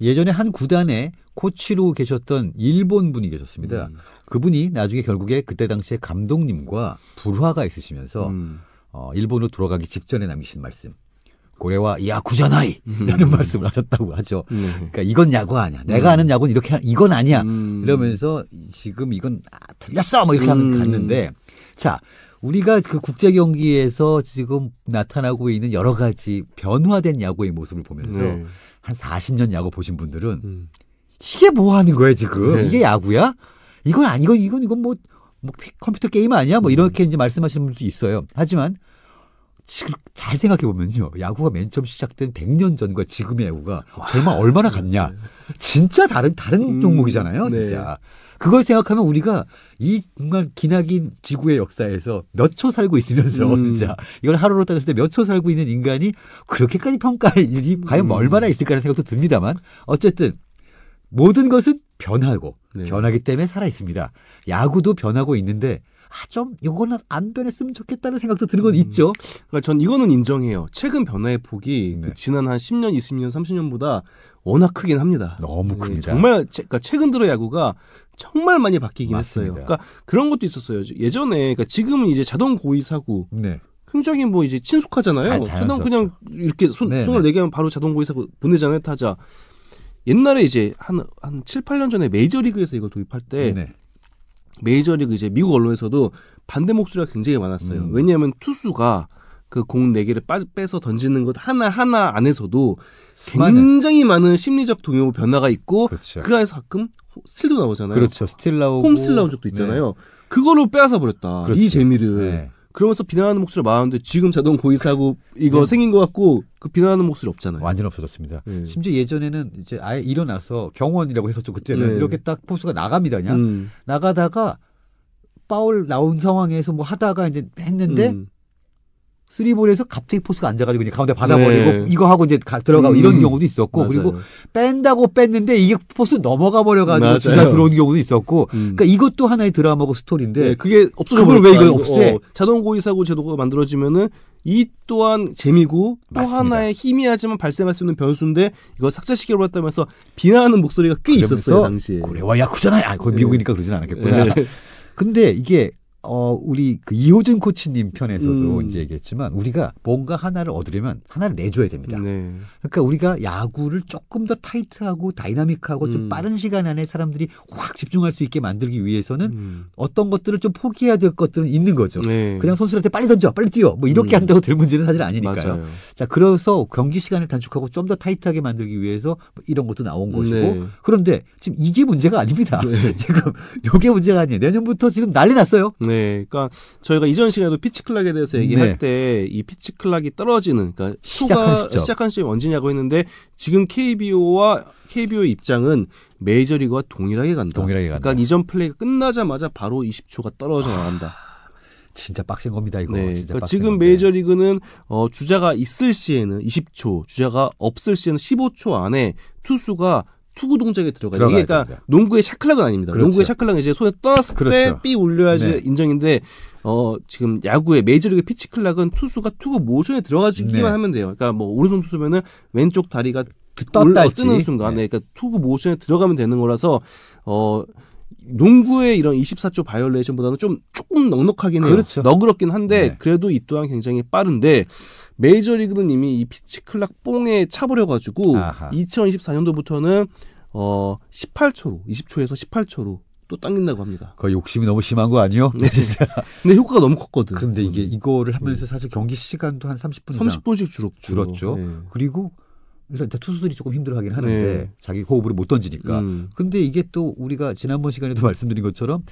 예전에 한 구단에 코치로 계셨던 일본 분이 계셨습니다. 음. 그분이 나중에 결국에 그때 당시에 감독님과 불화가 있으시면서 음. 어, 일본으로 돌아가기 직전에 남기신 말씀. 고래와 야구잖아이! 음. 라는 말씀을 하셨다고 하죠. 네. 그러니까 이건 야구 아니야. 내가 음. 아는 야구는 이렇게, 하, 이건 아니야. 음. 이러면서 지금 이건 아, 틀렸어! 뭐 이렇게 하면 갔는데 자, 우리가 그 국제 경기에서 지금 나타나고 있는 여러 가지 변화된 야구의 모습을 보면서 네. 한 40년 야구 보신 분들은 음. 이게 뭐 하는 거야 지금? 네. 이게 야구야? 이건 아니 고 이건 이건 뭐, 뭐 컴퓨터 게임 아니야? 뭐 음. 이렇게 이제 말씀하시는 분도 있어요. 하지만 지금 잘 생각해 보면요. 야구가 맨 처음 시작된 100년 전과 지금의 야구가 얼마 얼마나 같냐. 네. 진짜 다른 다른 음, 종목이잖아요, 네. 진짜. 네. 그걸 생각하면 우리가 이 정말 기나긴 지구의 역사에서 몇 초 살고 있으면서 음. 진짜 이걸 하루로 따졌을 때 몇 초 살고 있는 인간이 그렇게까지 평가할 일이 음. 과연 음. 얼마나 있을까라는 생각도 듭니다만 어쨌든 모든 것은 변하고 네. 변하기 때문에 살아 있습니다. 야구도 변하고 있는데 아, 좀 요거는 안 변했으면 좋겠다는 생각도 드는 건 음. 있죠. 그러니까 전 이거는 인정해요. 최근 변화의 폭이 그 네. 그 지난 한 10년, 20년, 30년보다 워낙 크긴 합니다. 너무 네, 큽니다. 네, 정말 제, 그러니까 최근 들어 야구가 정말 많이 바뀌긴 맞습니다. 했어요. 그러니까 그런 것도 있었어요. 예전에 그러니까 지금은 이제 자동 고의 사구 네. 굉장히 뭐 이제 친숙하잖아요. 그냥 그냥 이렇게 손, 네, 손을 네. 내게 하면 바로 자동 고의 사구 보내잖아요 타자. 옛날에 이제 한, 한 7, 8년 전에 메이저리그에서 이걸 도입할 때 네네. 메이저리그 이제 미국 언론에서도 반대 목소리가 굉장히 많았어요. 음. 왜냐하면 투수가 그 공 네 개를 빠, 빼서 던지는 것 하나 하나 안에서도 굉장히 맞아요. 많은 심리적 동요 변화가 있고 그렇죠. 그 안에서 가끔 스틸도 나오잖아요. 그렇죠. 스틸 나오고 홈스틸 나온 적도 네. 있잖아요. 네. 그걸로 빼앗아 버렸다. 그렇죠. 이 재미를. 네. 그러면서 비난하는 목소리가 많은데 지금 자동 고의사고 이거 네. 생긴 것 같고 그 비난하는 목소리 없잖아요. 완전 없어졌습니다. 네. 심지어 예전에는 이제 아예 일어나서 경원이라고 해서 좀 그때는 네. 이렇게 딱 포수가 나갑니다. 그냥 음. 나가다가 파울 나온 상황에서 뭐 하다가 이제 했는데 음. 쓰리볼에서 갑자기 포스가 앉아가지고 이제 가운데 받아버리고 네. 이거 하고 이제 들어가고 음. 이런 경우도 있었고 맞아요. 그리고 뺀다고 뺐는데 이게 포스 넘어가 버려가지고 주자 들어오는 경우도 있었고 음. 그러니까 이것도 하나의 드라마고 스토리인데 네, 그게 없어져 그왜 이걸 없애? 어, 자동 고의사고 제도가 만들어지면은 이 또한 재미고 또 맞습니다. 하나의 희미하지만 발생할 수 있는 변수인데 이거 삭제시켜 봤다면서 비난하는 목소리가 꽤 아, 있었어요 당시에. 그래와 야쿠잖아. 아, 거의 미국이니까 네. 그러진 않았겠구나. 네. 근데 이게 어, 우리 그 이호준 코치님 편에서도 음. 이제 얘기했지만 우리가 뭔가 하나를 얻으려면 하나를 내줘야 됩니다. 네. 그러니까 우리가 야구를 조금 더 타이트하고 다이나믹하고 음. 좀 빠른 시간 안에 사람들이 확 집중할 수 있게 만들기 위해서는 음. 어떤 것들을 좀 포기해야 될 것들은 있는 거죠. 네. 그냥 선수한테 빨리 던져, 빨리 뛰어, 뭐 이렇게 음. 한다고 될 문제는 사실 아니니까요. 맞아요. 자, 그래서 경기 시간을 단축하고 좀 더 타이트하게 만들기 위해서 뭐 이런 것도 나온 것이고 네. 그런데 지금 이게 문제가 아닙니다. 네. 지금 이게 문제가 아니에요. 내년부터 지금 난리 났어요. 네. 네, 그러니까 저희가 이전 시간에도 피치클락에 대해서 얘기할 네. 때이 피치클락이 떨어지는 그러니까 시작한 시점. 시작한 시점이 언제냐고 했는데 지금 KBO와 KBO의 입장은 메이저리그와 동일하게 간다. 동일하게 그러니까 간다. 그러니까 이전 플레이가 끝나자마자 바로 20초가 떨어져 나간다. 아, 진짜 빡센 겁니다 이거. 네, 그러니까 지금 메이저 리그는 어, 주자가 있을 시에는 20초, 주자가 없을 시에는 15초 안에 투수가 투구 동작에 들어가요. 이게 그러니까 됩니다. 농구의 샤클락은 아닙니다. 그렇죠. 농구의 샤클락은 이제 손에 떠났을 그렇죠. 때삐 울려야지 네. 인정인데 어 지금 야구의 메이저리그 피치클락은 투수가 투구 모션에 들어가기만 네. 하면 돼요. 그러니까 뭐 오른손 투수면은 왼쪽 다리가 떴다 뜨는 순간, 네. 네 그러니까 투구 모션에 들어가면 되는 거라서 어 농구의 이런 24초 바이올레이션보다는 좀 조금 넉넉하긴 해요. 그렇죠. 너그럽긴 한데 네. 그래도 이 또한 굉장히 빠른데 메이저리그는 이미 이 피치클락 뽕에 차버려가지고 아하. 2024년도부터는 어 18초로 20초에서 18초로 또 당긴다고 합니다. 그 욕심이 너무 심한 거 아니요? 네, 진짜. 근데 효과가 너무 컸거든. 근데 이게 음. 이거를 하면서 사실 경기 시간도 한 30분 이상 30분씩 줄었, 줄었죠. 네. 그리고 그래서 일단 투수들이 조금 힘들어하긴 하는데 네. 자기 호흡을못 던지니까. 음. 근데 이게 또 우리가 지난번 시간에도 말씀드린 것처럼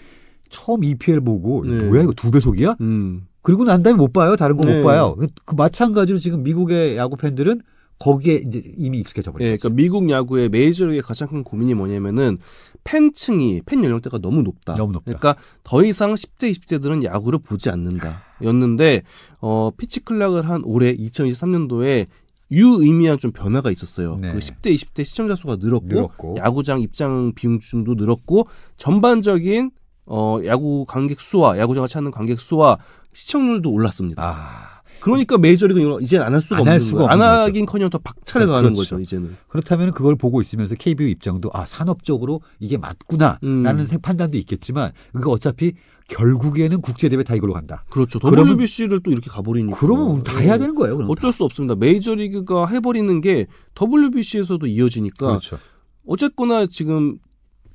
처음 EPL 보고 네. 뭐야 이거 두 배속이야? 음. 그리고 난 다음에 못 봐요. 다른 거못 네. 봐요. 그, 그 마찬가지로 지금 미국의 야구 팬들은 거기에 이제 이미 익숙해져 버린 예, 네, 그러니까 미국 야구의 메이저리그의 가장 큰 고민이 뭐냐면은 팬층이 팬 연령대가 너무 높다. 너무 높다. 그러니까 더 이상 10대 20대들은 야구를 보지 않는다. 였는데 어 피치 클락을 한 올해 2023년도에 유의미한 좀 변화가 있었어요. 네. 그 10대, 20대 시청자 수가 늘었고, 늘었고, 야구장 입장 비중도 늘었고 전반적인 어 야구 관객 수와 야구장을 찾는 관객 수와 시청률도 올랐습니다. 아. 그러니까 메이저리그 이제 안할 수가 안 없는 거예요. 안 하긴커녕 더 박차를 네, 가는 그렇죠. 거죠 이제는. 그렇다면 그걸 보고 있으면서 KBO 입장도 아 산업적으로 이게 맞구나라는 음. 판단도 있겠지만 그거 어차피 결국에는 국제대회 다 이걸로 간다. 그렇죠. WBC를 또 이렇게 가버리니까. 그러면 다 해야 되는 거예요. 그러 어쩔 수 없습니다. 메이저리그가 해버리는 게 WBC에서도 이어지니까. 그렇죠. 어쨌거나 지금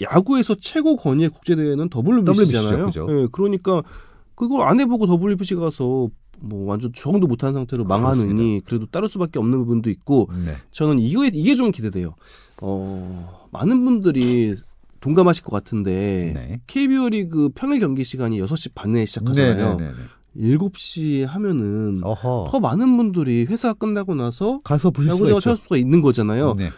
야구에서 최고 권위의 국제대회는 WBC잖아요. w 예, 그러니까 그걸 안 해보고 WBC 가서 뭐 완전 적응도 못한 상태로 망하느니 그렇습니다. 그래도 따를 수밖에 없는 부분도 있고 네. 저는 이거 이게 좀 기대돼요. 어, 많은 분들이 동감하실 것 같은데 네. KBO 리그 평일 경기 시간이 6시 반에 시작하잖아요. 네네네. 7시 하면은 어허. 더 많은 분들이 회사 끝나고 나서 가서 보실 야구장을 수가 있는 거잖아요. 네.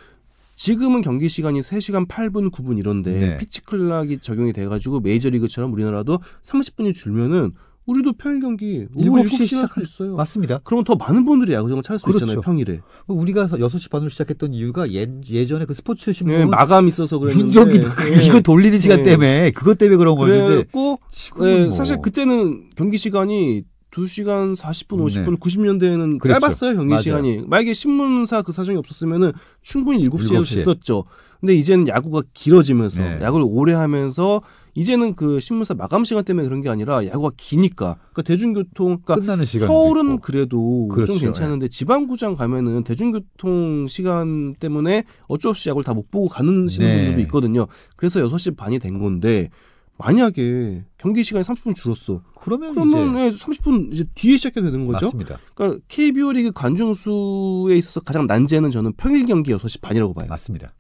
지금은 경기 시간이 3시간 8분 9분 이런데 네. 피치 클락이 적용이 돼 가지고 메이저리그처럼 우리나라도 30분이 줄면은 우리도 평일 경기 오후 7시 시작할 수 있어요. 맞습니다. 그러면 더 많은 분들이 야구장을 찾을 수 그렇죠. 있잖아요. 평일에. 그 우리가 6시 반으로 시작했던 이유가 예, 예전에 그 스포츠 신문 네, 마감 있어서 그랬는데 네. 이거 돌리는 네. 시간 네. 때문에 그것 때문에 그런 거였는데 고 네, 뭐. 사실 그때는 경기 시간이 2시간 40분, 50분, 90년대에는 그렇죠. 짧았어요, 경기 맞아요. 시간이. 만약에 신문사 그 사정이 없었으면 충분히 7시에 7시. 됐었죠. 근데 이제는 야구가 길어지면서 네. 야구를 오래 하면서 이제는 그 신문사 마감 시간 때문에 그런 게 아니라 야구가 기니까 그러니까 대중교통 그러니까 끝나는 서울은 있고. 그래도 그렇죠. 좀 괜찮은데 예. 지방구장 가면은 대중교통 시간 때문에 어쩔 수 없이 야구를 다 못 보고 가는 시는 네. 들도 있거든요. 그래서 6시 반이 된 건데 만약에 경기 시간이 30분 줄었어. 그러면, 그러면 이제 30분 예, 이제 뒤에 시작해도 되는 거죠. 맞습니다. 그러니까 KBO 리그 관중 수에 있어서 가장 난제는 저는 평일 경기 6시 반이라고 봐요. 맞습니다.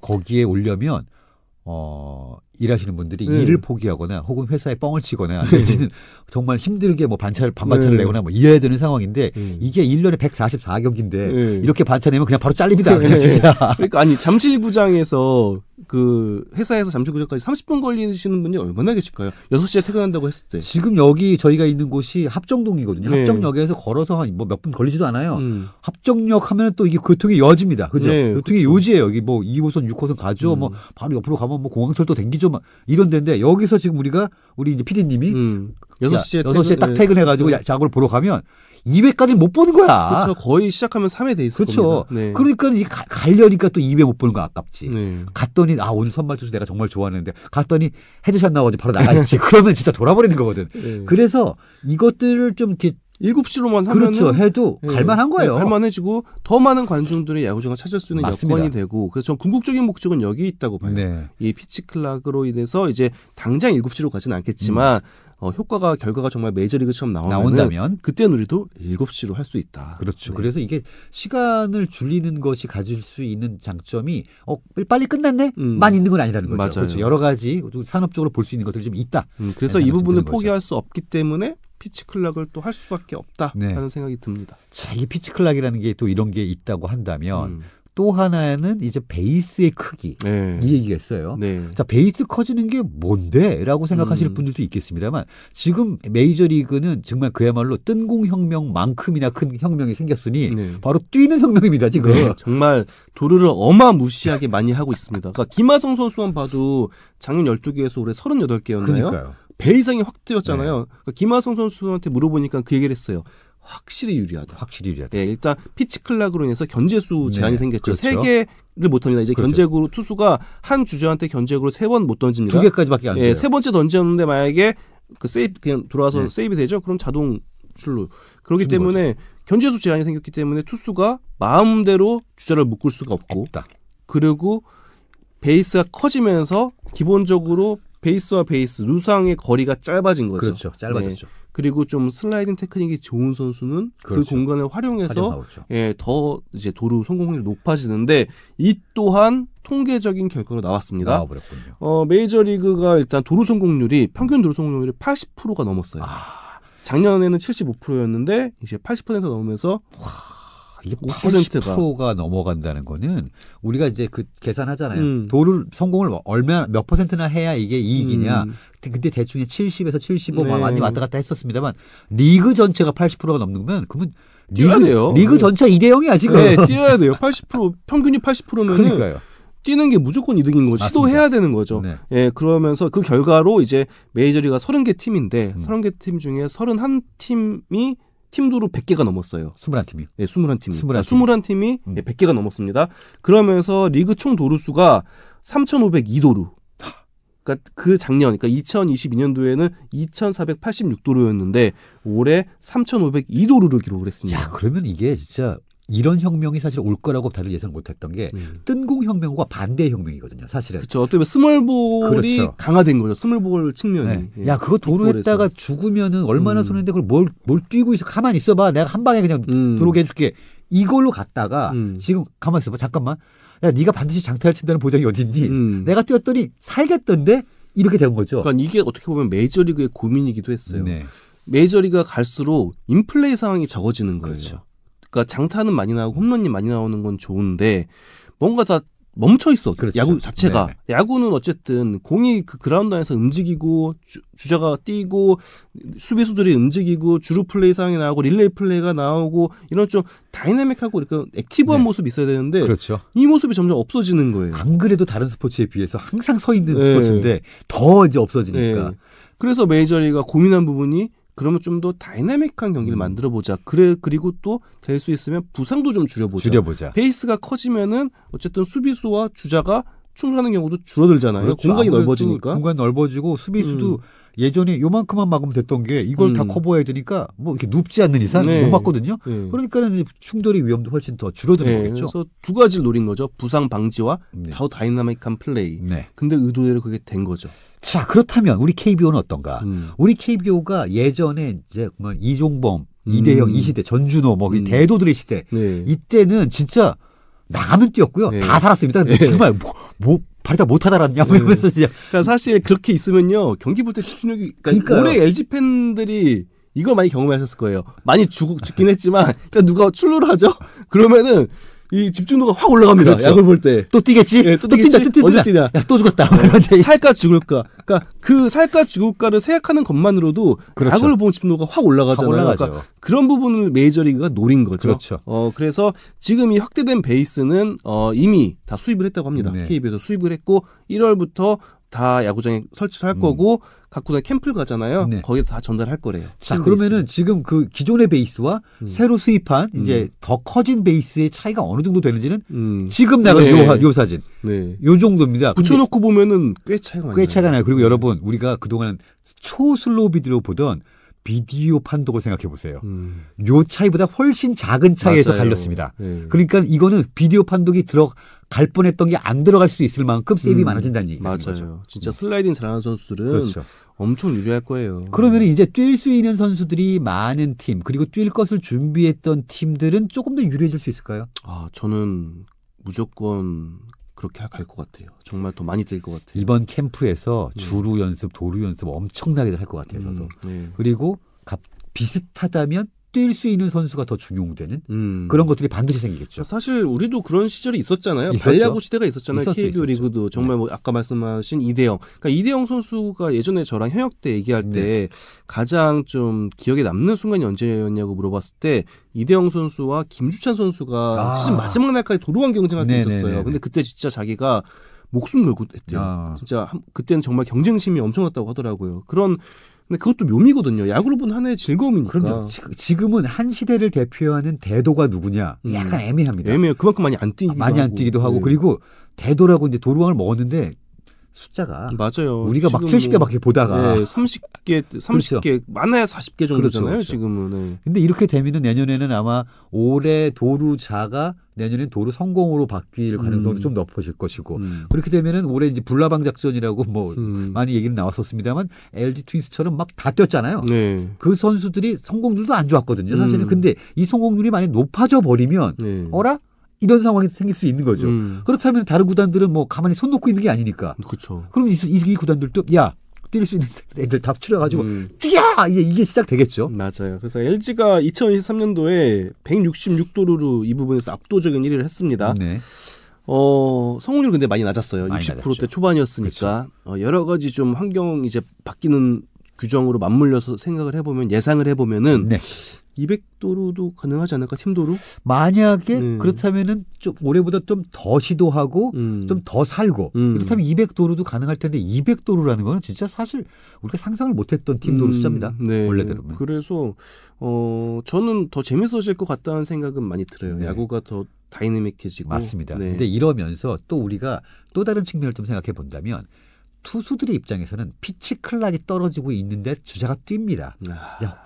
거기에 올려면어 일하시는 분들이 네. 일을 포기하거나 혹은 회사에 뻥을 치거나 내지는 정말 힘들게 뭐 반차를 반반차를 네. 내거나 뭐 이래야 되는 상황인데 네. 이게 1년에 144경기인데 이렇게 반차 내면 그냥 바로 잘립니다. 그냥 네. 진짜. 그러니까 아니 잠실구장에서 그 회사에서 잠실구장까지 30분 걸리시는 분이 얼마나 계실까요? 6시에 퇴근한다고 했을 때. 지금 여기 저희가 있는 곳이 합정동이거든요. 네. 합정역에서 걸어서 한몇분 뭐 걸리지도 않아요. 음. 합정역 하면 또 이게 교통의 여집니다 그죠? 교통의 그렇죠. 요지예요. 여기 뭐 2호선, 6호선 가죠. 음. 뭐 바로 옆으로 가면 뭐 공항철도 댕기죠. 뉴스 이런 데인데 여기서 지금 우리가 우리 이제 PD님이 음. 6시에, 야, 6시에 딱 퇴근해가지고 네. 야구을 보러 가면 2회까지 못 보는 거야. 그렇죠. 거의 시작하면 3회 돼 있을 그렇죠. 네. 그러니까 이제 가, 가려니까 또 2회 못 보는 거 아깝지. 네. 갔더니 아 오늘 선발 투수 내가 정말 좋아하는데 갔더니 헤드샷 나와가지고 바로 나가야지. 그러면 진짜 돌아버리는 거거든. 네. 그래서 이것들을 좀 이렇게 7시로만 하면 그렇죠. 해도 예, 갈만한 예, 거예요. 예, 갈만해지고 더 많은 관중들의 야구장을 찾을 수 있는 맞습니다. 여건이 되고 그래서 전 궁극적인 목적은 여기 있다고 봐요. 네. 이 피치 클락으로 인해서 이제 당장 7시로 가지는 않겠지만 음. 어, 효과가 결과가 정말 메이저리그처럼 나온다면 그때는 우리도 7시로 할 수 있다. 그렇죠. 네. 그래서 이게 시간을 줄이는 것이 가질 수 있는 장점이 어, 빨리 끝났네만 음. 있는 건 아니라는 거죠. 맞아요. 그렇죠. 여러 가지 산업적으로 볼 수 있는 것들이 좀 있다. 음, 그래서 이 부분을 포기할 거죠. 수 없기 때문에 피치클락을 또 할 수밖에 없다라는 네. 생각이 듭니다. 자, 이 피치클락이라는 게 또 이런 게 있다고 한다면 음. 또 하나는 이제 베이스의 크기 네. 이 얘기했어요. 네. 자 베이스 커지는 게 뭔데라고 생각하실 음. 분들도 있겠습니다만 지금 메이저 리그는 정말 그야말로 뜬공 혁명만큼이나 큰 혁명이 생겼으니 네. 바로 뛰는 혁명입니다 지금. 네, 정말 도루를 어마무시하게 많이 하고 있습니다. 그러니까 김하성 선수만 봐도 작년 12개에서 올해 38개였나요? 그러니까요. 배 이상이 확되였잖아요 네. 그러니까 김하성 선수한테 물어보니까 그 얘기를 했어요. 확실히 유리하다. 확실히 유리하다. 예, 일단 피치클락으로 인해서 견제수 네, 제한이 네, 생겼죠. 그렇죠. 세 그렇죠. 개를 못 합니다. 이제 그렇죠. 견제구로 투수가 한 주자한테 견제구로 세 번 못 던집니다. 두 개까지밖에 안 돼요. 세 번째 던졌는데 만약에 그 세이브 그냥 돌아와서 네. 세이브 되죠. 그럼 자동 출루. 그렇기 때문에 거죠. 견제수 제한이 생겼기 때문에 투수가 마음대로 주자를 묶을 수가 없고 없다. 그리고 베이스가 커지면서 기본적으로 베이스와 베이스 루상의 거리가 짧아진 거죠. 그렇죠. 네. 짧아졌죠. 네. 그리고 좀 슬라이딩 테크닉이 좋은 선수는 그 그렇죠. 그 공간을 활용해서 예, 더 이제 도루 성공률이 높아지는데 이 또한 통계적인 결과로 나왔습니다. 나와버렸군요. 어, 메이저리그가 일단 도루 성공률이 평균 도루 성공률이 80%가 넘었어요. 아... 작년에는 75%였는데 이제 80% 넘으면서 와... 이게 5%가 80%가 넘어간다는 거는 우리가 이제 그 계산하잖아요. 음. 도를 성공을 얼마 몇 퍼센트나 해야 이게 이익이냐. 음. 근데 대충 70에서 75 네. 많이 왔다 갔다 했었습니다만 리그 전체가 80%가 넘는 거면 그러면 뛰어야 돼요. 리그 네. 전체 2대 0이야 지금. 네, 뛰어야 돼요. 80% 평균이 80%면 그러니까요. 뛰는 게 무조건 이득인 거죠. 맞습니다. 시도해야 되는 거죠. 네. 예, 그러면서 그 결과로 이제 메이저리가 30개 팀인데 음. 30개 팀 중에 31팀이 팀도로 100개가 넘었어요. 2 1팀이 네, 21팀이. 21팀. 아, 21팀이 음. 네, 100개가 넘었습니다. 그러면서 리그 총 도루수가 3,502도루. 그러니까 그 작년, 그러니까 2022년도에는 2,486도루였는데 올해 3,502도루를 기록을 했습니다. 야, 그러면 이게 진짜 이런 혁명이 사실 올 거라고 다들 예상 못했던 게 음. 뜬공 혁명과 반대 혁명이거든요. 사실은 그렇죠. 어떻게 보면 스몰볼이 그렇죠. 강화된 거죠. 스몰볼 측면이. 네. 예. 야 그거 도로 했다가 죽으면은 얼마나 음. 손해인데 그걸 뭘뭘 뛰고 있어 가만 히 있어봐. 내가 한 방에 그냥 음. 들어오게 해줄게. 이걸로 갔다가 음. 지금 가만 있어봐. 잠깐만. 야 네가 반드시 장타를 친다는 보장이 어딨니? 음. 내가 뛰었더니 살겠던데 이렇게 된 거죠. 그러니까 이게 어떻게 보면 메이저리그의 고민이기도 했어요. 네. 메이저리그가 갈수록 인플레이 상황이 적어지는 거예요. 그렇죠. 그러니까 장타는 많이 나오고 홈런이 많이 나오는 건 좋은데 뭔가 다 멈춰 있어. 그렇죠. 야구 자체가 네, 네. 야구는 어쨌든 공이 그 그라운드 안에서 움직이고 주, 자가 뛰고 수비수들이 움직이고 주루 플레이 상황이 나오고 릴레이 플레이가 나오고 이런 좀 다이내믹하고 이렇게 액티브한 네. 모습이 있어야 되는데 그렇죠. 이 모습이 점점 없어지는 거예요. 안 그래도 다른 스포츠에 비해서 항상 서 있는 네. 스포츠인데 더 이제 없어지니까. 네. 그래서 메이저리가 고민한 부분이 그러면 좀 더 다이나믹한 경기를 음. 만들어 보자. 그래 그리고 또 될 수 있으면 부상도 좀 줄여보자. 줄여보자. 베이스가 커지면은 어쨌든 수비수와 주자가 충돌하는 경우도 줄어들잖아요. 그렇죠. 공간이 넓어지니까. 공간이 넓어지고 수비수도 음. 예전에 요만큼만 막으면 됐던 게 이걸 음. 다 커버해야 되니까 뭐 이렇게 눕지 않는 이상 네. 못 막거든요. 네. 그러니까는 충돌의 위험도 훨씬 더 줄어드는 네. 거겠죠. 그래서 두 가지를 노린 거죠. 부상 방지와 네. 더 다이나믹한 플레이. 네. 근데 의도대로 그게 된 거죠. 자 그렇다면 우리 KBO는 어떤가? 음. 우리 KBO가 예전에 이제 정 이종범, 음. 이대형이 시대, 전준호 뭐 음. 대도들의 시대 네. 이때는 진짜 나가면 뛰었고요. 네. 다 살았습니다. 정말 뭐, 뭐 발이다 못하다라냐 뭐 네. 이러면서 진짜. 그러니까 사실 그렇게 있으면요 경기 볼 때 집중력이 그러니까 올해 LG 팬들이 이걸 많이 경험하셨을 거예요. 많이 죽, 죽긴 했지만, 그러니까 누가 출루를 하죠? 그러면은 이 집중도가 확 올라갑니다. 그렇죠. 약을 볼 때. 또 뛰겠지? 예, 또, 또 뛰겠지? 뛴다, 또 뛰다. 야, 또 죽었다. 네. 네. 살까 죽을까? 그러니까 그 살까 죽을까를 생각하는 것만으로도 그렇죠. 약을 보는 집중도가 확 올라가잖아요. 확 그러니까 그런 부분을 메이저리그가 노린 거죠. 그렇죠. 어, 그래서 지금 이 확대된 베이스는 어, 이미 다 수입을 했다고 합니다. 네. KB에서 수입을 했고 1월부터 다 야구장에 설치할 를 음. 거고 각 구단 캠프를 가잖아요. 네. 거기에 다 전달할 거래요. 자, 그러면은 지금 그 기존의 베이스와 음. 새로 수입한 음. 이제 음. 더 커진 베이스의 차이가 어느 정도 되는지는 음. 지금 나가 네. 요, 요 사진. 네. 요 정도입니다. 붙여놓고 보면은 꽤 차이가 많이 꽤 차이가 나요. 그리고 네. 여러분 우리가 그동안 초슬로우비디오 보던 비디오 판독을 생각해 보세요. 음. 요 차이보다 훨씬 작은 차이에서 맞아요. 갈렸습니다. 네. 그러니까 이거는 비디오 판독이 들어갈 뻔했던 게 안 들어갈 수 있을 만큼 세이 음. 많아진다는 얘기죠. 맞아요. 거죠. 진짜 슬라이딩 잘하는 선수들은 그렇죠. 엄청 유리할 거예요. 그러면 이제 뛸 수 있는 선수들이 많은 팀 그리고 뛸 것을 준비했던 팀들은 조금 더 유리해질 수 있을까요? 아 저는 무조건 그렇게 갈것 같아요. 정말 더 많이 뛸 것 같아요. 이번 캠프에서 네. 주루 연습, 도루 연습 엄청나게 할 것 같아요. 저도. 음, 네. 그리고 값 비슷하다면 뛸수 있는 선수가 더 중용되는 음. 그런 것들이 반드시 생기겠죠. 사실 우리도 그런 시절이 있었잖아요. 있었죠. 발야구 시대가 있었잖아요. 있었죠, KBO 있었죠. 리그도 정말 네. 뭐 아까 말씀하신 이대영. 그러니까 이대영 선수가 예전에 저랑 현역 때 얘기할 네. 때 네. 가장 좀 기억에 남는 순간이 언제였냐고 물어봤을 때 이대영 선수와 김주찬 선수가 아. 시즌 마지막 날까지 도루왕 경쟁할 때 네네네네. 있었어요. 근데 그때 진짜 자기가 목숨 걸고 했대요. 아. 진짜 그때는 정말 경쟁심이 엄청났다고 하더라고요. 그런 근데 그것도 묘미거든요. 야구를본 하나의 즐거움이니까. 그럼요. 지금은 한 시대를 대표하는 대도가 누구냐 음. 약간 애매합니다. 애매해요. 그만큼 많이 안 뛰기도 아, 많이 안 하고. 뛰기도 하고 네. 그리고 대도라고 이제 도루왕을 먹었는데 숫자가 맞아요. 우리가 막 70개밖에 보다가 네, 30개 30개 그렇죠. 많아야 40개 정도잖아요, 그렇죠, 그렇죠. 지금은. 네. 근데 이렇게 되면은 내년에는 아마 올해 도루자가 내년엔 도루 성공으로 바뀔 음. 가능성도 음. 좀 높아질 것이고 음. 그렇게 되면은 올해 이제 불나방 작전이라고 뭐 음. 많이 얘기는 나왔었습니다만 LG 트윈스처럼 막 다 뛰었잖아요. 네. 그 선수들이 성공률도 안 좋았거든요. 사실은 음. 근데 이 성공률이 많이 높아져 버리면 네. 어라 이런 상황이 생길 수 있는 거죠. 음. 그렇다면 다른 구단들은 뭐 가만히 손 놓고 있는 게 아니니까. 그렇죠. 그럼 이, 이 구단들도 야 뛸 수 있는 애들 다 추려가지고 음. 뛰어 이제 이게 시작되겠죠. 맞아요. 그래서 LG가 2023년도에 166도루로 이 부분에서 압도적인 1위를 했습니다. 네. 어, 성공률 근데 많이 낮았어요. 60%대 초반이었으니까 그렇죠. 어, 여러 가지 좀 환경 이제 바뀌는 규정으로 맞물려서 생각을 해보면 예상을 해보면은 네. 200도로도 가능하지 않을까 팀도로? 만약에 네. 그렇다면은 좀 올해보다 좀 더 시도하고 음. 좀더 살고 음. 그렇다면 200도로도 가능할 텐데 200도로라는 거는 진짜 사실 우리가 상상을 못했던 팀도로 음, 숫자입니다. 네. 원래대로. 그래서 어 저는 더 재밌어질 것 같다는 생각은 많이 들어요. 네. 야구가 더 다이내믹해지고 맞습니다. 네. 근데 이러면서 또 우리가 또 다른 측면을 좀 생각해 본다면 투수들의 입장에서는 피치 클락이 떨어지고 있는데 주자가 뜁니다. 아. 야,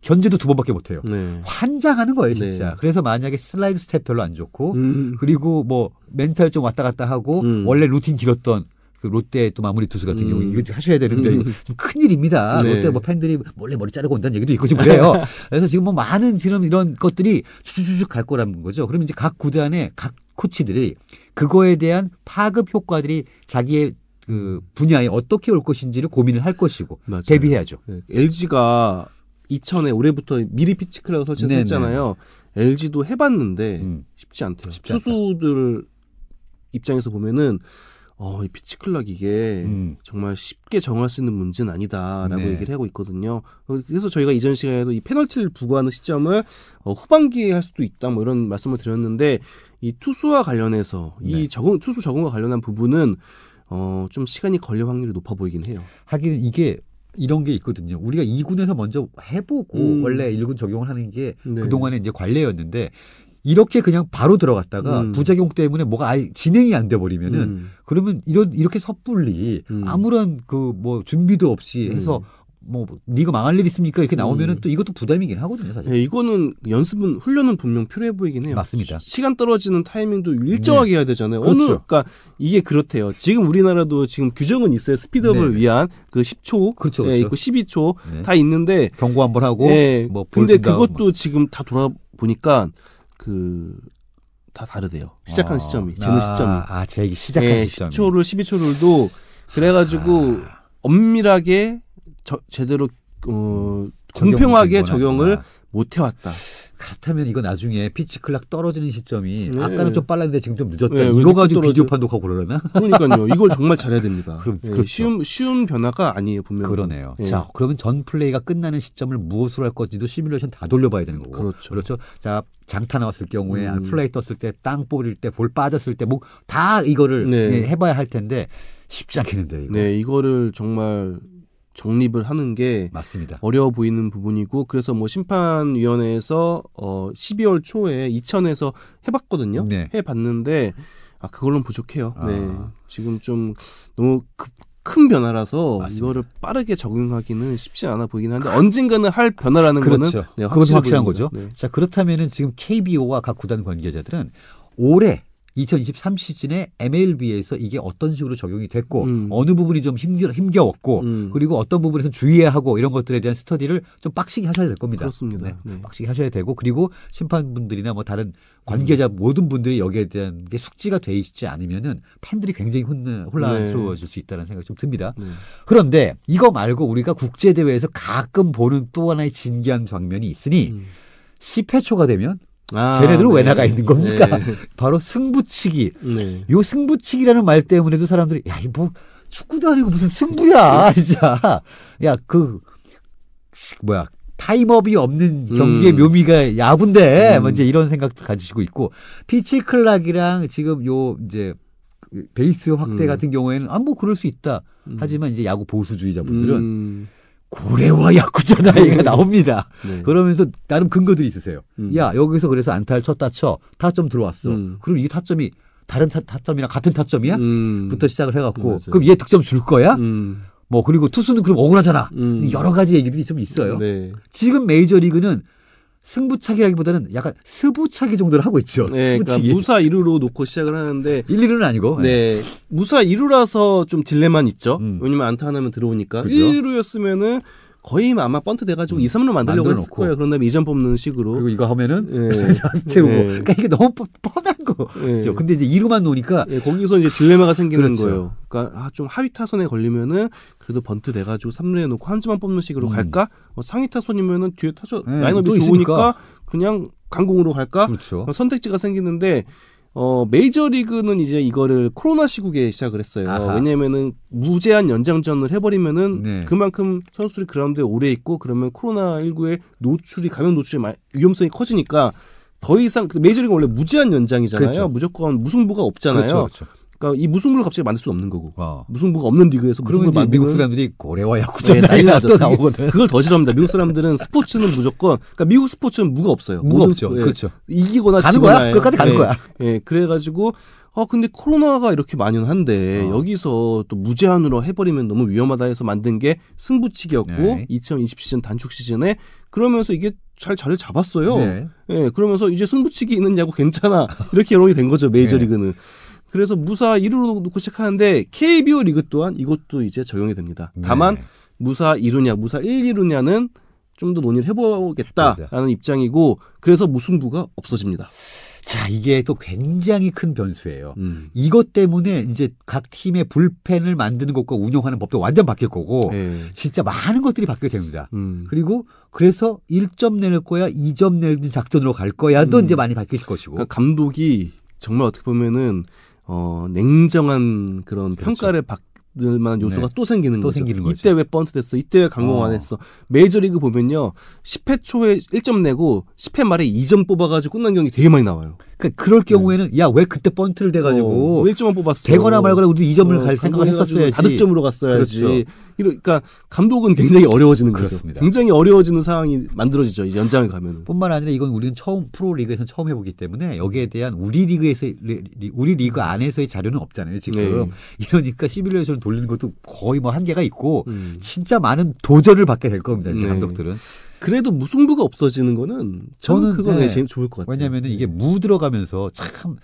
견제도 두 번밖에 못해요. 네. 환장하는 거예요, 네. 진짜. 네. 그래서 만약에 슬라이드 스텝 별로 안 좋고 음. 그리고 뭐 멘탈 좀 왔다 갔다 하고 음. 원래 루틴 길었던 그 롯데 또 마무리 투수 같은 음. 경우 음. 이거 하셔야 되는데 음. 좀 큰일입니다. 네. 롯데 뭐 팬들이 몰래 머리 자르고 온다는 얘기도 있고 지금 그래요. 그래서 지금 뭐 많은 지금 이런 것들이 주주주주 갈 거라는 거죠. 그러면 이제 각 구단의 각 코치들이 그거에 대한 파급 효과들이 자기의 그 분야에 어떻게 올 것인지를 고민을 할 것이고 맞아요. 대비해야죠. 네. LG가 2000에 올해부터 미리 피치클라우 설치했잖아요. LG도 해봤는데 음. 쉽지 않대요. 쉽지 수수들 입장에서 보면은 어, 이 피치클락 이게 음. 정말 쉽게 정할 수 있는 문제는 아니다라고 네. 얘기를 하고 있거든요. 어, 그래서 저희가 이전 시간에도 이 페널티를 부과하는 시점을 어, 후반기에 할 수도 있다 뭐 이런 말씀을 드렸는데 이 투수와 관련해서 네. 이 적응 투수 적응과 관련한 부분은 어, 좀 시간이 걸릴 확률이 높아 보이긴 해요. 하긴 이게 이런 게 있거든요. 우리가 2군에서 먼저 해보고 음. 원래 1군 적용을 하는 게 네. 그동안에 이제 관례였는데 이렇게 그냥 바로 들어갔다가 음. 부작용 때문에 뭐가 아예 진행이 안 돼 버리면은 음. 그러면 이런 이렇게 섣불리 음. 아무런 그 뭐 준비도 없이 음. 해서 뭐리가 망할 일 있습니까 이렇게 나오면은 음. 또 이것도 부담이긴 하거든요 사실. 네, 이거는 연습은 훈련은 분명 필요해 보이긴 해요. 맞습니다. 시, 간 떨어지는 타이밍도 일정하게 네. 해야 되잖아요. 그렇죠. 어느 그러니까 이게 그렇대요. 지금 우리나라도 지금 규정은 있어요. 스피드업을 네. 위한 그 10초, 그렇죠, 그렇죠. 예, 있고 12초 다 있는데 경고 한번 하고 예, 뭐 근데 그것도 뭐. 지금 다 돌아보니까 그. 다 다르대요. 시작한 어. 시점이, 재는 아, 시점이. 아, 아 제기 시작한 시점. 10초를 12초를도 그래가지고 아. 엄밀하게 저, 제대로 어, 공평하게 적용을 네. 못 해왔다. 그렇다면 이거 나중에 피치 클락 떨어지는 시점이 네. 아까는 좀 빨랐는데 지금 좀 늦었다. 네, 이거 가지고 비디오 판독하고 그러려나? 그러니까요. 이걸 정말 잘해야 됩니다. 그럼, 네, 그렇죠. 쉬운 쉬운 변화가 아니에요 분명. 그러네요. 네. 자 그러면 전 플레이가 끝나는 시점을 무엇으로 할 건지도 시뮬레이션 다 돌려봐야 되는 거고. 그렇죠. 그렇죠. 자 장타 나왔을 경우에 음. 플레이 떴을 때땅 뽑을 때볼 빠졌을 때 뭐 다 이거를 네. 예, 해봐야 할 텐데 쉽지 않겠는데 이거. 네 이거를 정말 정립을 하는 게 맞습니다. 어려워 보이는 부분이고 그래서 뭐 심판위원회에서 어 12월 초에 이천에서 해봤거든요. 네. 해봤는데 아 그걸로는 부족해요. 아. 네 지금 좀 너무 급, 큰 변화라서 맞습니다. 이거를 빠르게 적용하기는 쉽지 않아 보이긴 한데 언젠가는 할 변화라는 그렇죠. 거는 네, 확실한 보입니다. 거죠. 네. 자 그렇다면은 지금 KBO와 각 구단 관계자들은 올해 2023 시즌에 MLB에서 이게 어떤 식으로 적용이 됐고 음. 어느 부분이 좀 힘들, 힘겨웠고 음. 그리고 어떤 부분에서 주의해야 하고 이런 것들에 대한 스터디를 좀 빡시게 하셔야 될 겁니다. 그렇습니다. 네. 네. 빡시게 하셔야 되고 그리고 심판분들이나 뭐 다른 관계자 음. 모든 분들이 여기에 대한 게 숙지가 돼 있지 않으면은 팬들이 굉장히 혼란, 혼란스러워질 네. 수 있다는 생각이 좀 듭니다. 네. 그런데 이거 말고 우리가 국제 대회에서 가끔 보는 또 하나의 진기한 장면이 있으니 10회 음. 초가 되면 아, 쟤네들은 네. 왜 나가 있는 겁니까? 네. 바로 승부치기. 네. 요 승부치기라는 말 때문에도 사람들이 야, 이뭐 축구도 아니고 무슨 승부야, 진짜. 야, 그 뭐야? 타임업이 없는 음. 경기의 음. 묘미가 야구인데 먼저 음. 뭐 제 이런 생각도 가지시고 있고 피치 클락이랑 지금 요 이제 그 베이스 확대 음. 같은 경우에는 아뭐 그럴 수 있다. 음. 하지만 이제 야구 보수주의자분들은 고래와 야구자다 얘가 기 네. 나옵니다. 네. 그러면서 나름 근거들이 있으세요. 음. 야 여기서 그래서 안타를 쳤다 쳐 타점 들어왔어. 음. 그럼 이게 타점이 다른 타, 점이랑 같은 타점이야? 음. 부터 시작을 해갖고 맞아요. 그럼 얘 득점 줄 거야? 음. 뭐 그리고 투수는 그럼 억울하잖아. 음. 여러 가지 얘기들이 좀 있어요. 네. 지금 메이저 리그는 승부차기라기보다는 약간 스부차기 정도를 하고 있죠. 네, 그러니까 무사 1루로 놓고 시작을 하는데 1, 루는 아니고 네. 네. 무사 1루라서 좀딜레마는 있죠. 음. 왜냐면 안타 하나면 들어오니까. 그죠? 1루였으면은 거의 뭐 아마 번트 돼가지고 음. 2, 3로 만들려고 했을 거예요. 그런 다음에 이전 뽑는 식으로. 그리고 이거 하면은 예. 채우고. 예. 그러니까 이게 너무 뻔한 거죠. 예. 근데 이제 이루만 놓으니까 예. 거기서 이제 딜레마가 생기는 그렇죠. 거예요. 그러니까 아, 좀 하위 타선에 걸리면은 그래도 번트 돼가지고 3루에 놓고 한 주만 뽑는 식으로 음. 갈까? 어, 상위 타선이면은 뒤에 타선 예, 라인업이 좋으니까 있으니까. 그냥 강공으로 갈까? 그렇죠. 어, 선택지가 생기는데 어, 메이저리그는 이제 이거를 코로나 시국에 시작을 했어요. 아하. 왜냐면은 무제한 연장전을 해버리면은 네. 그만큼 선수들이 그라운드에 오래 있고 그러면 코로나19에 노출이, 감염 노출이 위험성이 커지니까 더 이상, 메이저리그 원래 무제한 연장이잖아요. 그렇죠. 무조건 무승부가 없잖아요. 그렇죠, 그렇죠. 그러니까 이 무승부를 갑자기 만들 수 없는 거고 어. 무승부가 없는 리그에서 무승부를 만드는 미국 사람들이 고래와 야구장 네, 난리 나죠. 나오거든. 그걸 더 싫어합니다. 미국 사람들은 스포츠는 무조건 그러니까 미국 스포츠는 무가 없어요. 무가 없죠. 예, 그렇죠. 이기거나 가는 거야 끝까지 가는 예, 거야. 예, 그래가지고 아 근데 코로나가 이렇게 만연한데 어. 여기서 또 무제한으로 해버리면 너무 위험하다 해서 만든 게 승부치기였고 네. 2020 시즌 단축 시즌에 그러면서 이게 잘 자리를 잡았어요. 네. 예, 네. 네, 그러면서 이제 승부치기 있는 야구 괜찮아 이렇게 여론이 된 거죠 메이저리그는. 네. 그래서 무사 1루로 놓고 시작하는데 KBO 리그 또한 이것도 이제 적용이 됩니다. 네. 다만 무사 2루냐 무사 1, 2루냐는 좀 더 논의를 해보겠다라는 맞아. 그렇죠. 입장이고 그래서 무승부가 없어집니다. 자, 이게 또 굉장히 큰 변수예요. 음. 이것 때문에 이제 각 팀의 불펜을 만드는 것과 운영하는 법도 완전 바뀔 거고, 네. 진짜 많은 것들이 바뀌게 됩니다. 음. 그리고 그래서 1점 낼 거야, 2점 내는 작전으로 갈 거야도 음. 이제 많이 바뀔 것이고. 그러니까 감독이 정말 어떻게 보면은 어, 냉정한 그런 그렇죠. 평가를 받들 만한 네. 요소가 네. 또 생기는 또 거죠. 생기는 이때 거죠. 왜 번트 됐어? 이때 왜 강공 어. 안 했어? 메이저리그 보면요. 10회 초에 1점 내고 10회 말에 2점 뽑아 가지고 끝난 경기 되게 많이 나와요. 그러니까 그럴 네. 경우에는 네. 야왜 그때 번트를 돼 가지고 어, 1점만 뭐 뽑았어. 되거나 말거나 우리 2점을 어, 갈 생각을 했었어야지. 다득점으로 갔어야지. 그렇죠. 그러니까 감독은 굉장히 어려워지는 거죠. 그렇습니다. 굉장히 어려워지는 상황이 만들어지죠. 이제 연장을 가면. 뿐만 아니라 이건 우리는 처음 프로 리그에서 처음 해보기 때문에 여기에 대한 우리 리그에서 우리 리그 안에서의 자료는 없잖아요. 지금 네. 이러니까 시뮬레이션 돌리는 것도 거의 뭐 한계가 있고 음. 진짜 많은 도전을 받게 될 겁니다. 이제 네. 감독들은. 그래도 무승부가 없어지는 거는 저는 그거는 네. 제일 좋을 것 같아요. 왜냐하면 네. 이게 무 들어가면서 참.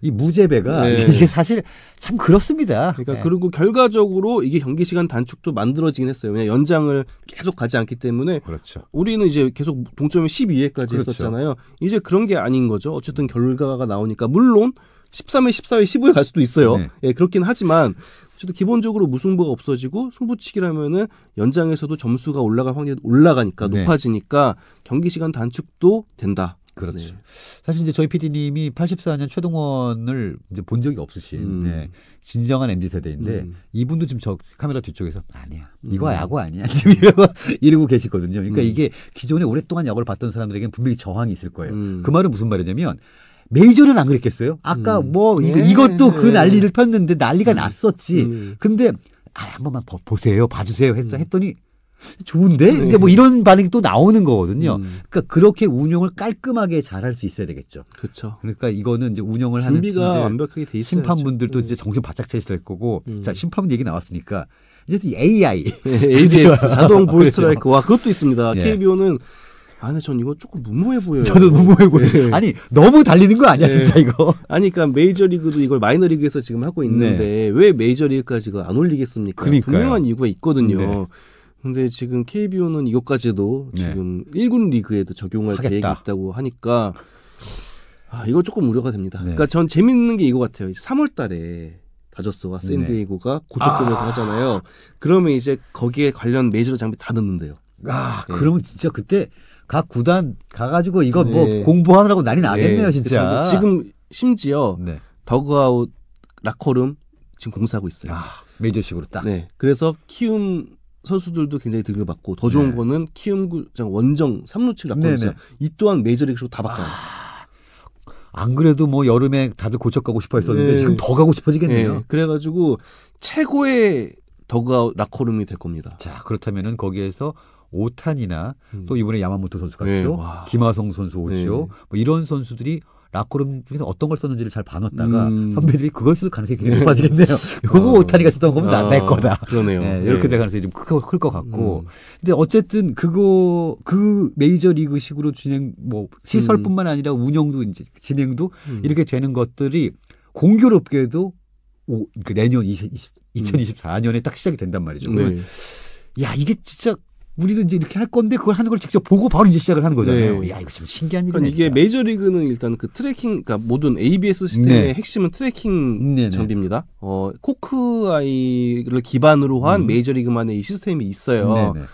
이 무제배가 네. 이게 사실 참 그렇습니다. 그러니까 네. 그리고 결과적으로 이게 경기 시간 단축도 만들어지긴 했어요. 왜냐 연장을 계속 가지 않기 때문에 그렇죠. 우리는 이제 계속 동점이 12회까지 그렇죠. 했었잖아요. 이제 그런 게 아닌 거죠. 어쨌든 결과가 나오니까 물론 13회, 14회, 15회 갈 수도 있어요. 네. 예, 그렇긴 하지만 어쨌든 기본적으로 무승부가 없어지고 승부치기라면은 연장에서도 점수가 올라갈 확률이 올라가니까 네. 높아지니까 경기 시간 단축도 된다. 그렇죠. 네. 사실 이제 저희 PD님이 84년 최동원을 이제 본 적이 없으신 음. 네. 진정한 MZ 세대인데 음. 이분도 지금 저 카메라 뒤쪽에서 아니야 음. 이거 음. 야구 아니야 지금 이러고, 이러고 계시거든요. 그러니까 음. 이게 기존에 오랫동안 야구를 봤던 사람들에게는 분명히 저항이 있을 거예요. 음. 그 말은 무슨 말이냐면 메이저는 안 그랬겠어요? 아까 음. 뭐 예. 이것도 그 예. 난리를 폈는데 난리가 음. 났었지. 음. 근데 아, 한 번만 보, 보세요, 봐주세요 했, 음. 했더니 좋은데 네. 이제 뭐 이런 반응이 또 나오는 거거든요. 음. 그러니까 그렇게 운영을 깔끔하게 잘 할 수 있어야 되겠죠. 그렇죠. 그러니까 이거는 이제 운영을 준비가 하는 완벽하게 돼 있어요. 심판분들도 음. 이제 정신 바짝 차리실 거고. 음. 자 심판분 얘기 나왔으니까 이제 또 AI, ADS 자동 보이스 트라이크 그렇죠. 와 그것도 있습니다. 예. KBO는 아, 근데 전 이거 조금 무모해 보여요. 저도 무모해 보여요. 네. 아니, 너무 달리는 거 아니야, 네. 진짜 이거? 아니, 그러니까 메이저리그도 이걸 마이너리그에서 지금 하고 네. 있는데 네. 왜 메이저리그까지가 안 올리겠습니까? 그러니까요. 분명한 이유가 있거든요. 네. 근데 지금 KBO는 이것까지도 네. 지금 1군 리그에도 적용할 하겠다. 계획이 있다고 하니까 아, 이거 조금 우려가 됩니다. 네. 그러니까 전 재밌는 게 이거 같아요. 3월 달에 다저스와 샌디에고가 고척돔에서 아. 하잖아요. 그러면 이제 거기에 관련 메이저 장비 다 넣는데요. 아, 그러면 진짜 그때 각 구단 가가지고 이거 뭐 네. 공부하느라고 난리 네. 나겠네요 네. 진짜. 그쵸. 뭐 지금 심지어 네. 더그아웃 라커룸 지금 공사하고 있어요. 아, 메이저식으로 딱. 네. 그래서 키움 선수들도 굉장히 득을 받고 더 좋은 네. 거는 키움 구장 원정 삼루층 라커룸 이 또한 메이저리그로 다 바꿔요. 아, 안 그래도 뭐 여름에 다들 고척 가고 싶어 했었는데 지금 더 가고 싶어지겠네요. 그래가지고 최고의 더그아웃 라커룸이 될 겁니다. 자그렇다면 거기에서 오탄이나 음. 또 이번에 야마모토 선수 같죠. 네, 김하성 선수 오지요. 네. 뭐 이런 선수들이 라커룸 중에서 어떤 걸 썼는지를 잘 봐놨다가 음. 선배들이 그걸 쓸 가능성이 굉장히 높아지겠네요. 이거 어. 오타니가 썼던 거면 아. 안될 아, 거다. 그러네요. 네, 이렇게 네. 될 가능성이 좀클것 같고. 음. 근데 어쨌든 그거 그 메이저 리그식으로 진행 뭐 시설뿐만 음. 아니라 운영도 이제 진행도 음. 이렇게 되는 것들이 공교롭게도 오, 그 내년 20, 20, 2 4년에딱 시작이 된단 말이죠. 네. 야 이게 진짜 우리도 이제 이렇게 할 건데 그걸 하는 걸 직접 보고 바로 이제 시작을 하는 거잖아요. 네. 야 이거 참 신기한 일이네. 그러니까 이게 메이저리그는 일단 그 트래킹, 그러니까 모든 ABS 시스템의 네. 핵심은 트래킹 네네. 장비입니다. 어 코크아이를 기반으로 한 음. 메이저리그만의 이 시스템이 있어요. 네네.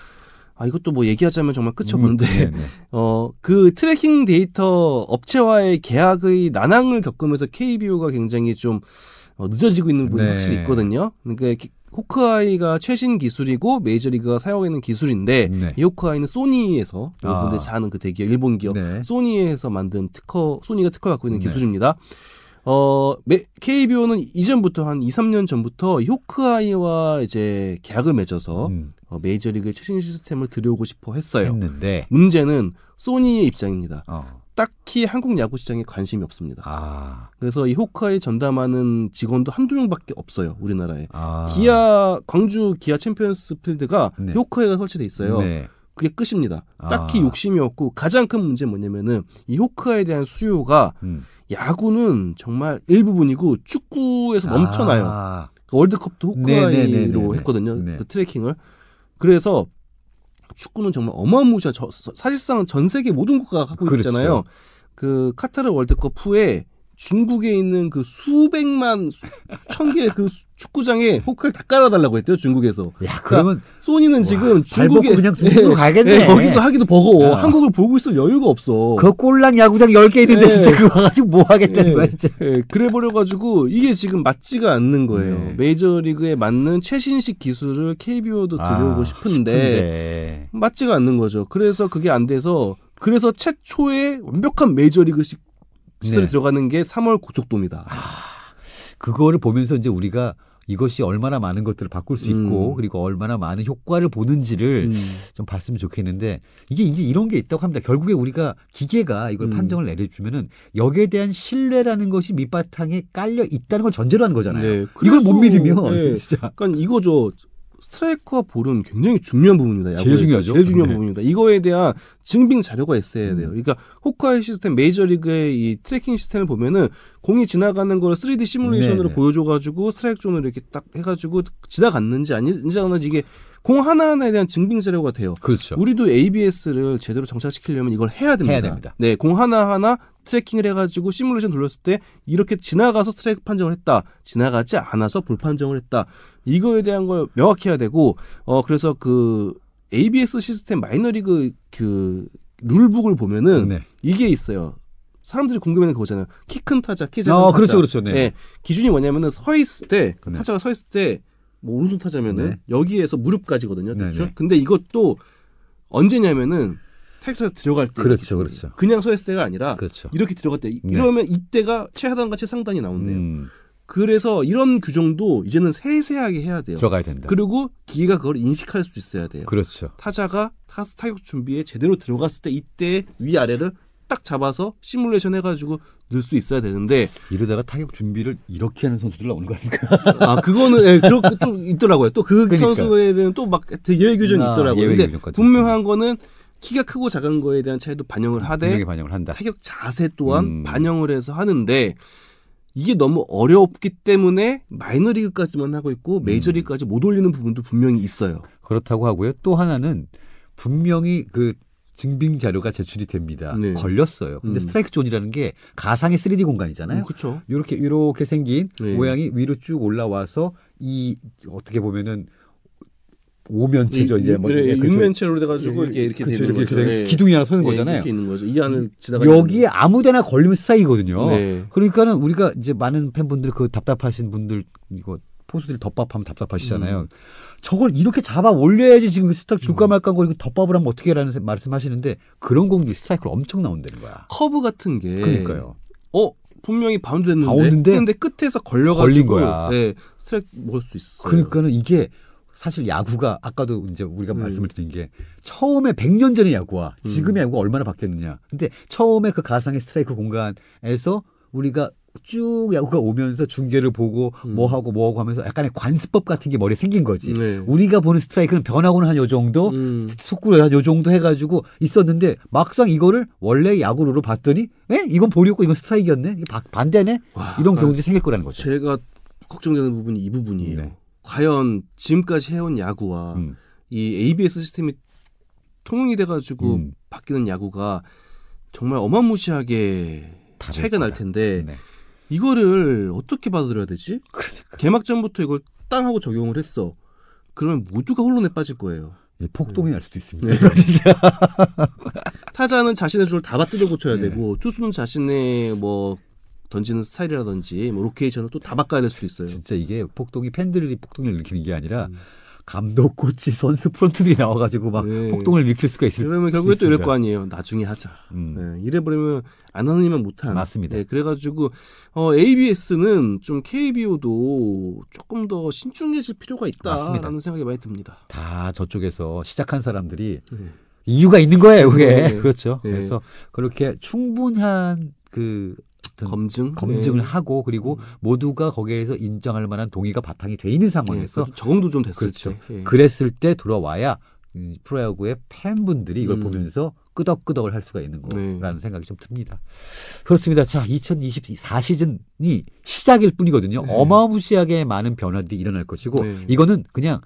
아 이것도 뭐 얘기하자면 정말 끝이 없는데 음, 어그 트래킹 데이터 업체와의 계약의 난항을 겪으면서 KBO가 굉장히 좀 어, 늦어지고 있는 부분이 네. 확실히 있거든요. 그러니까 호크아이가 최신 기술이고 메이저리그가 사용하는 기술인데 네. 이 호크아이는 소니에서 여러분들 아. 자는 그 대기업 일본 기업 네. 소니에서 만든 특허 소니가 특허 갖고 있는 네. 기술입니다. 어 KBO는 이전부터 한 2, 3년 전부터 호크아이와 이제 계약을 맺어서 음. 어, 메이저리그의 최신 시스템을 들여오고 싶어 했어요. 했는데 문제는 소니의 입장입니다. 어. 딱히 한국 야구 시장에 관심이 없습니다. 아. 그래서 이 호카이 전담하는 직원도 한두 명밖에 없어요. 우리나라에. 아. 기아 광주 기아 챔피언스 필드가 네. 호카이가 설치돼 있어요. 네. 그게 끝입니다. 아. 딱히 욕심이 없고 가장 큰 문제 뭐냐면은 이 호크아에 대한 수요가 음. 야구는 정말 일부분이고 축구에서 멈춰나요. 아. 그 월드컵도 네, 네, 네, 호크아이로 했거든요. 네. 그 트래킹을. 그래서 축구는 정말 어마무시한 저, 사실상 전 세계 모든 국가가 갖고 그렇죠. 있잖아요. 그 카타르 월드컵 후에 중국에 있는 그 수백만 수천 개의 그 축구장에 호크를 다 깔아달라고 했대요 중국에서. 야 그러니까 그러면 그러니까 소니는 와, 지금 중국에 그냥 중국으로 예, 가겠네. 예, 거기도 하기도 버거워. 어. 한국을 보고 있을 여유가 없어. 그 꼴랑 야구장 1 0개 있는데 예. 진짜 그거 가지고 뭐 하겠다는 거야 예. 진짜. 예, 그래 버려 가지고 이게 지금 맞지가 않는 거예요. 네. 메이저 리그에 맞는 최신식 기술을 KBO도 아, 들여오고 아, 싶은데, 싶은데 맞지가 않는 거죠. 그래서 그게 안 돼서 그래서 최초의 완벽한 메이저리그식 시설이 네. 들어가는 게 3월 고척도입니다. 아, 그거를 보면서 이제 우리가 이것이 얼마나 많은 것들을 바꿀 수 있고 음. 그리고 얼마나 많은 효과를 보는지를 음. 좀 봤으면 좋겠는데 이게 이제 이런 게 있다고 합니다. 결국에 우리가 기계가 이걸 음. 판정을 내려주면은 역에 대한 신뢰라는 것이 밑바탕에 깔려 있다는 걸 전제로 한 거잖아요. 네, 그래서, 이걸 못 믿으면 네, 진짜. 그러니까 이거죠. 스트라이크와 볼은 굉장히 중요한 부분입니다. 야구에서. 제일 중요하죠. 제일 중요한 네. 부분입니다. 이거에 대한 증빙 자료가 있어야 음. 돼요. 그러니까 호카이 시스템 메이저리그의 이 트래킹 시스템을 보면은 공이 지나가는 걸 3D 시뮬레이션으로 네, 네 보여줘가지고 스트라이크 존으 이렇게 딱 해가지고 지나갔는지 아닌지 않았지 이게 공 하나하나에 대한 증빙 자료가 돼요. 그렇죠. 우리도 ABS를 제대로 정착시키려면 이걸 해야 됩니다. 해야 됩니다. 네, 공 하나하나 트래킹을 해가지고 시뮬레이션 돌렸을 때 이렇게 지나가서 트라 판정을 했다. 지나가지 않아서 볼 판정을 했다. 이거에 대한 걸명확 해야 되고 어 그래서 그 ABS 시스템 마이너리그 그 룰북을 보면은 네. 이게 있어요. 사람들이 궁금해하는 그거잖아요. 키 큰 타자, 키 작은 아, 타자. 그렇죠, 그렇죠. 네. 네. 기준이 뭐냐면은 서 있을 때 그 네. 타자가 서 있을 때뭐 오른손 타자면은 네. 여기에서 무릎까지거든요. 그렇죠. 네, 네. 근데 이것도 언제냐면은 타격타 들어갈 때 그렇죠, 그렇죠. 그냥 서 있을 때가 아니라 그렇죠. 이렇게 들어갈 때 이러면 이때가 최하단과 최상단이 나온대요. 음. 그래서 이런 규정도 이제는 세세하게 해야 돼요. 들어가야 된다. 그리고 기계가 그걸 인식할 수 있어야 돼요. 그렇죠. 타자가 타, 타격 준비에 제대로 들어갔을 때 이때 위아래를 딱 잡아서 시뮬레이션 해가지고 넣을 수 있어야 되는데 이러다가 타격 준비를 이렇게 하는 선수들 나오는 거아닙니아 그거는 예, 그렇게 좀 있더라고요. 또그 그러니까. 선수에 는 또막 예외 규정이 아, 있더라고요. 예외 근데 분명한 거는 키가 크고 작은 거에 대한 차이도 반영을 하되 반영을 한다. 타격 자세 또한 음. 반영을 해서 하는데 이게 너무 어렵기 때문에 마이너리그까지만 하고 있고 음. 메이저리그까지 못 올리는 부분도 분명히 있어요. 그렇다고 하고요. 또 하나는 분명히 그 증빙 자료가 제출이 됩니다. 네. 걸렸어요. 근데 음. 스트라이크 존이라는 게 가상의 3D 공간이잖아요. 음, 그렇죠. 이렇게 이렇게 생긴 네. 모양이 위로 쭉 올라와서 이 어떻게 보면은 오면체죠 이, 제뭐 예, 그래, 육면체로 돼 가지고 예, 이렇게 이렇게 그쵸, 되는 이렇게, 이렇 예. 기둥이 하나 서는 거잖아요. 이렇게 있는 거죠. 이 안을 지나가 여기에 아무데나 걸리면 스타이거든요. 네. 그러니까는 우리가 이제 많은 팬분들 그 답답하신 분들 이거 포수들이 덮밥하면 답답하시잖아요. 음. 저걸 이렇게 잡아 올려야지 지금 그 스탁 줄까 음. 말까 하고 덮밥을 하면 어떻게 라는 말씀하시는데 그런 공이 스트라이크로 엄청 나온다는 거야. 커브 같은 게. 그러니까요. 어? 분명히 바운드 됐는데 바데 끝에서 걸려가지고 걸린 거야. 네, 스트라이크 먹을 수 있어. 그러니까는 이게 사실 야구가 아까도 이제 우리가 음. 말씀을 드린 게 처음에 100년 전의 야구와 음. 지금의 음. 야구가 얼마나 바뀌었느냐. 근데 처음에 그 가상의 스트라이크 공간에서 우리가 쭉 야구가 오면서 중계를 보고 음. 뭐 하고 뭐 하고 하면서 약간의 관습법 같은 게 머리에 생긴 거지. 네. 우리가 보는 스트라이크는 변하고는한 요 정도, 음. 속구를 한요 정도 해가지고 있었는데 막상 이거를 원래 야구로 봤더니, 에? 이건 볼이었고 이건 스트라이크였네, 반대네. 와, 이런 아, 경우도 생길 거라는 거죠. 제가 걱정되는 부분이 이 부분이에요. 네. 과연 지금까지 해온 야구와 음. 이 ABS 시스템이 통용이 돼가지고 음. 바뀌는 야구가 정말 어마무시하게 차이가 거다. 날 텐데 네. 이거를 어떻게 받아들여야 되지? 그러니까. 개막전부터 이걸 땅 하고 적용을 했어. 그러면 모두가 혼론에 빠질 거예요. 예, 폭동이 네. 날 수도 있습니다. 네. 타자는 자신의 줄다 받들어 고쳐야 네. 되고 투수는 자신의 뭐 던지는 스타일이라든지 뭐 로케이션을 또 다 바꿔야 될 수도 있어요. 진짜 이게 폭동이 팬들이 폭동을 일으키는 게 아니라 음. 감독, 코치, 선수, 프런트들이 나와가지고 막 네. 폭동을 일으킬 수가 있을. 그러면 결국에 또 이럴 거 아니에요. 나중에 하자. 음. 네. 이래버리면 안하느냐만 못하는. 맞습니다. 네. 그래가지고 어, ABS는 좀 KBO도 조금 더 신중해질 필요가 있다라는 맞습니다. 생각이 많이 듭니다. 다 저쪽에서 시작한 사람들이 네. 이유가 있는 거예요, 그게. 네. 그렇죠. 네. 그래서 그렇게 충분한 그 같은 검증 검증을 네. 하고 그리고 모두가 거기에서 인정할 만한 동의가 바탕이 돼 있는 상황에서 네, 적응도 좀 됐을 그렇죠. 때 예. 그랬을 때 돌아와야 프로야구의 팬분들이 이걸 음. 보면서 끄덕끄덕을 할 수가 있는 네. 거라는 네. 생각이 좀 듭니다. 그렇습니다. 자, 2024 시즌이 시작일 뿐이거든요. 네. 어마무시하게 많은 변화들이 일어날 것이고 네. 이거는 그냥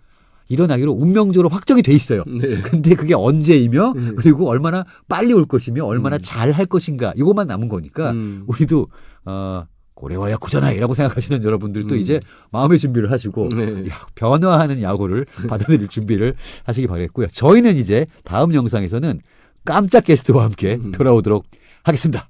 일어나기로 운명적으로 확정이 돼 있어요. 네. 근데 그게 언제이며 네. 그리고 얼마나 빨리 올 것이며 얼마나 음. 잘할 것인가 이것만 남은 거니까 음. 우리도 어 고래와야 구전하이라고 생각하시는 여러분들도 음. 이제 마음의 준비를 하시고 네. 변화하는 야구를 네. 받아들일 준비를 하시기 바라겠고요. 저희는 이제 다음 영상에서는 깜짝 게스트와 함께 음. 돌아오도록 하겠습니다.